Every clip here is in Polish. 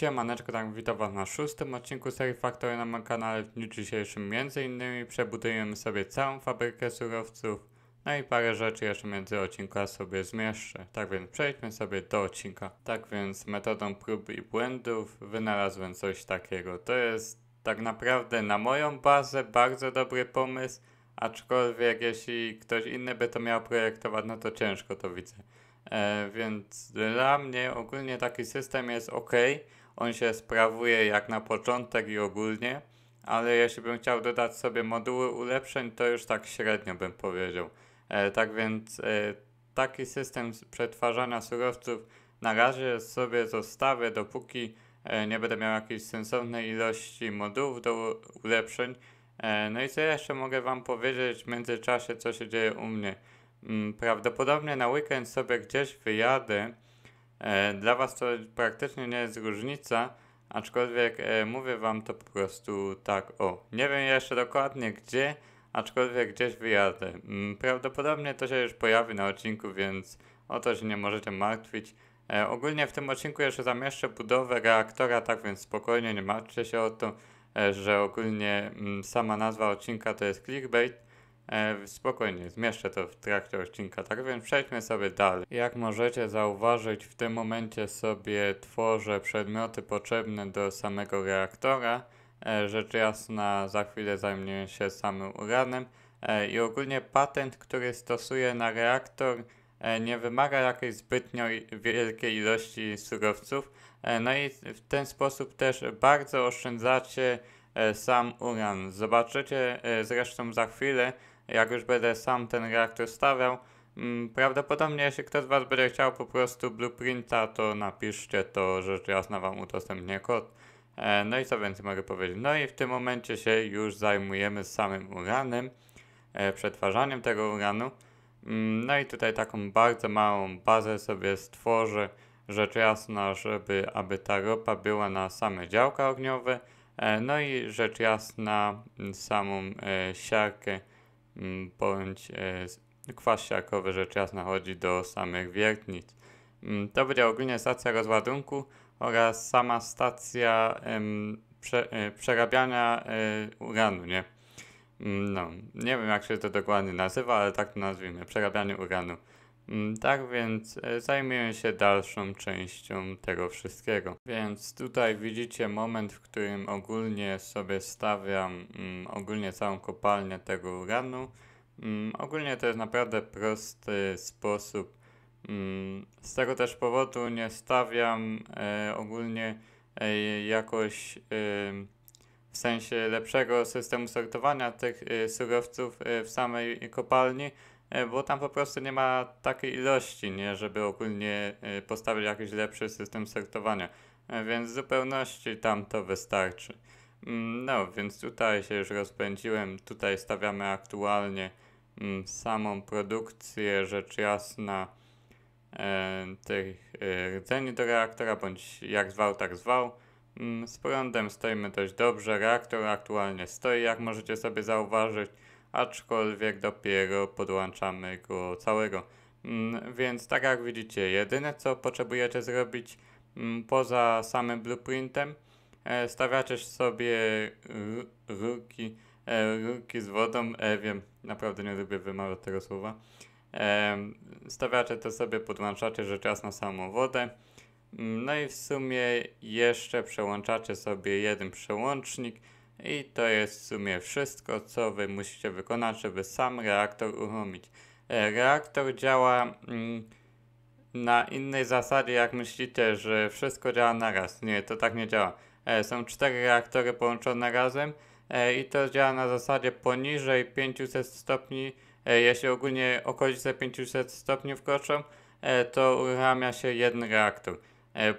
Siemaneczko, tak witam was na szóstym odcinku serii Faktory na moim kanale. W dniu dzisiejszym między innymi, przebudujemy sobie całą fabrykę surowców, no i parę rzeczy jeszcze między odcinka sobie zmieszczę. Tak więc przejdźmy sobie do odcinka. Tak więc metodą prób i błędów wynalazłem coś takiego. To jest tak naprawdę na moją bazę bardzo dobry pomysł, aczkolwiek jeśli ktoś inny by to miał projektować, no to ciężko to widzę. E, więc dla mnie ogólnie taki system jest ok on się sprawuje jak na początek i ogólnie, ale jeśli bym chciał dodać sobie moduły ulepszeń, to już tak średnio bym powiedział. E, tak więc e, taki system przetwarzania surowców na razie sobie zostawię, dopóki e, nie będę miał jakiejś sensownej ilości modułów do ulepszeń. E, no i co jeszcze mogę Wam powiedzieć w międzyczasie, co się dzieje u mnie? Mm, prawdopodobnie na weekend sobie gdzieś wyjadę E, dla Was to praktycznie nie jest różnica, aczkolwiek e, mówię Wam to po prostu tak o. Nie wiem jeszcze dokładnie gdzie, aczkolwiek gdzieś wyjadę. Mm, prawdopodobnie to się już pojawi na odcinku, więc o to się nie możecie martwić. E, ogólnie w tym odcinku jeszcze zamieszczę budowę reaktora, tak więc spokojnie nie martwcie się o to, że ogólnie mm, sama nazwa odcinka to jest clickbait E, spokojnie, zmieszczę to w trakcie odcinka, tak więc przejdźmy sobie dalej. Jak możecie zauważyć, w tym momencie sobie tworzę przedmioty potrzebne do samego reaktora. E, rzecz jasna, za chwilę zajmę się samym uranem. E, I ogólnie patent, który stosuję na reaktor, nie wymaga jakiejś zbytnio wielkiej ilości surowców. No i w ten sposób też bardzo oszczędzacie E, sam uran. Zobaczycie e, zresztą za chwilę, jak już będę sam ten reaktor stawiał. Mm, prawdopodobnie jeśli ktoś z Was będzie chciał po prostu blueprinta, to napiszcie to, rzecz jasna Wam udostępnię kod. E, no i co więcej mogę powiedzieć. No i w tym momencie się już zajmujemy samym uranem, przetwarzaniem tego uranu. Mm, no i tutaj taką bardzo małą bazę sobie stworzę, rzecz jasna, żeby aby ta ropa była na same działka ogniowe. E, no i rzecz jasna, mm, samą e, siarkę mm, bądź e, kwas siarkowy rzecz jasna chodzi do samych wiertnic. Mm, to będzie ogólnie stacja rozładunku oraz sama stacja przerabiania uranu, nie? No, nie wiem jak się to dokładnie nazywa, ale tak to nazwijmy, przerabianie uranu. Mm, tak więc e, zajmuję się dalszą częścią tego wszystkiego. Więc tutaj widzicie moment, w którym ogólnie sobie stawiam mm, ogólnie całą kopalnię tego uranu. Mm, ogólnie to jest naprawdę prosty sposób. z tego też powodu nie stawiam e, ogólnie e, jakoś w sensie lepszego systemu sortowania tych surowców w samej kopalni E, bo tam po prostu nie ma takiej ilości, nie, żeby ogólnie e, postawić jakiś lepszy system sortowania. E, więc w zupełności tam to wystarczy. Mm, no, więc tutaj się już rozpędziłem. Tutaj stawiamy aktualnie mm, samą produkcję, rzecz jasna, tych rdzeni do reaktora, bądź jak zwał, tak zwał. Mm, z prądem stoimy dość dobrze. Reaktor aktualnie stoi, jak możecie sobie zauważyć aczkolwiek dopiero podłączamy go całego. Mm, więc tak jak widzicie, jedyne co potrzebujecie zrobić mm, poza samym blueprintem, e, stawiacie sobie rurki, e, rurki z wodą, e, wiem, naprawdę nie lubię wymawiać tego słowa. Stawiacie to sobie, podłączacie czas na samą wodę. Mm, no i w sumie jeszcze przełączacie sobie jeden przełącznik, i to jest w sumie wszystko, co Wy musicie wykonać, żeby sam reaktor uruchomić. E, reaktor działa mm, na innej zasadzie, jak myślicie, że wszystko działa naraz. Nie, to tak nie działa. E, są cztery reaktory połączone razem e, i to działa na zasadzie poniżej 500 stopni. Jeśli ogólnie okolice 500 stopni wkroczą, to uruchamia się jeden reaktor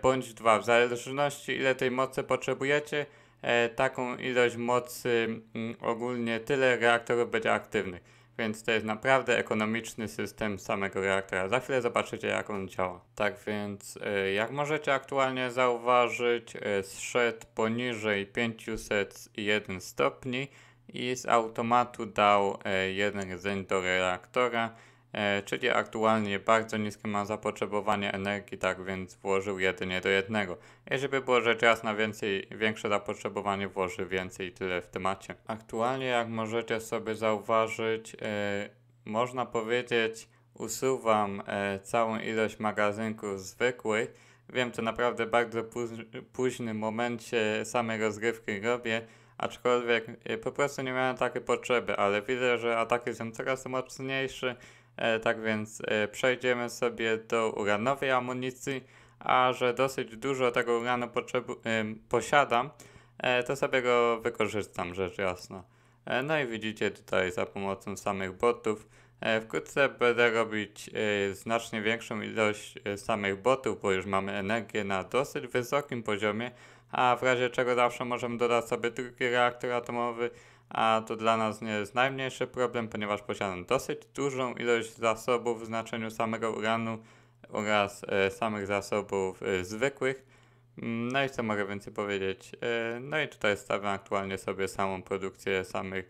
bądź dwa, w zależności ile tej mocy potrzebujecie. E, taką ilość mocy mm, ogólnie tyle reaktorów będzie aktywnych. Więc to jest naprawdę ekonomiczny system samego reaktora. Za chwilę zobaczycie jak on działa. Tak więc e, jak możecie aktualnie zauważyć e, zszedł poniżej 501 stopni i z automatu dał jeden rdzeń do reaktora E, czyli aktualnie bardzo niskie ma zapotrzebowanie energii, tak więc włożył jedynie do jednego. I żeby było rzecz jasna, więcej, większe zapotrzebowanie włoży więcej tyle w temacie. Aktualnie, jak możecie sobie zauważyć, e, można powiedzieć, usuwam e, całą ilość magazynków zwykłych. Wiem, to naprawdę bardzo późny momencie samej rozgrywki robię, aczkolwiek po prostu nie miałem takiej potrzeby, ale widzę, że ataki są coraz mocniejsze, E, tak więc e, przejdziemy sobie do uranowej amunicji, a że dosyć dużo tego uranu e, posiadam, to sobie go wykorzystam rzecz jasna. No i widzicie tutaj za pomocą samych botów, wkrótce będę robić znacznie większą ilość samych botów, bo już mamy energię na dosyć wysokim poziomie, a w razie czego zawsze możemy dodać sobie drugi reaktor atomowy, a to dla nas nie jest najmniejszy problem, ponieważ posiadam dosyć dużą ilość zasobów w znaczeniu samego uranu oraz e, samych zasobów e, zwykłych. Mm, no i co mogę więcej powiedzieć? E, no i tutaj stawiam aktualnie sobie samą produkcję samych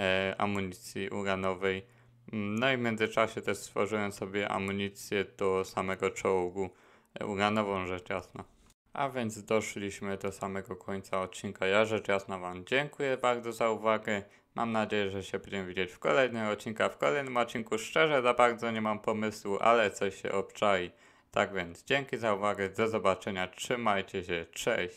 e, amunicji uranowej. Mm, no i w międzyczasie też stworzyłem sobie amunicję do samego czołgu e, uranową rzecz jasna. A więc doszliśmy do samego końca odcinka. Ja rzecz jasna Wam dziękuję bardzo za uwagę. Mam nadzieję, że się będziemy widzieć w kolejnym odcinku. W kolejnym odcinku szczerze za bardzo nie mam pomysłu, ale coś się obczai. Tak więc dzięki za uwagę, do zobaczenia, trzymajcie się, cześć!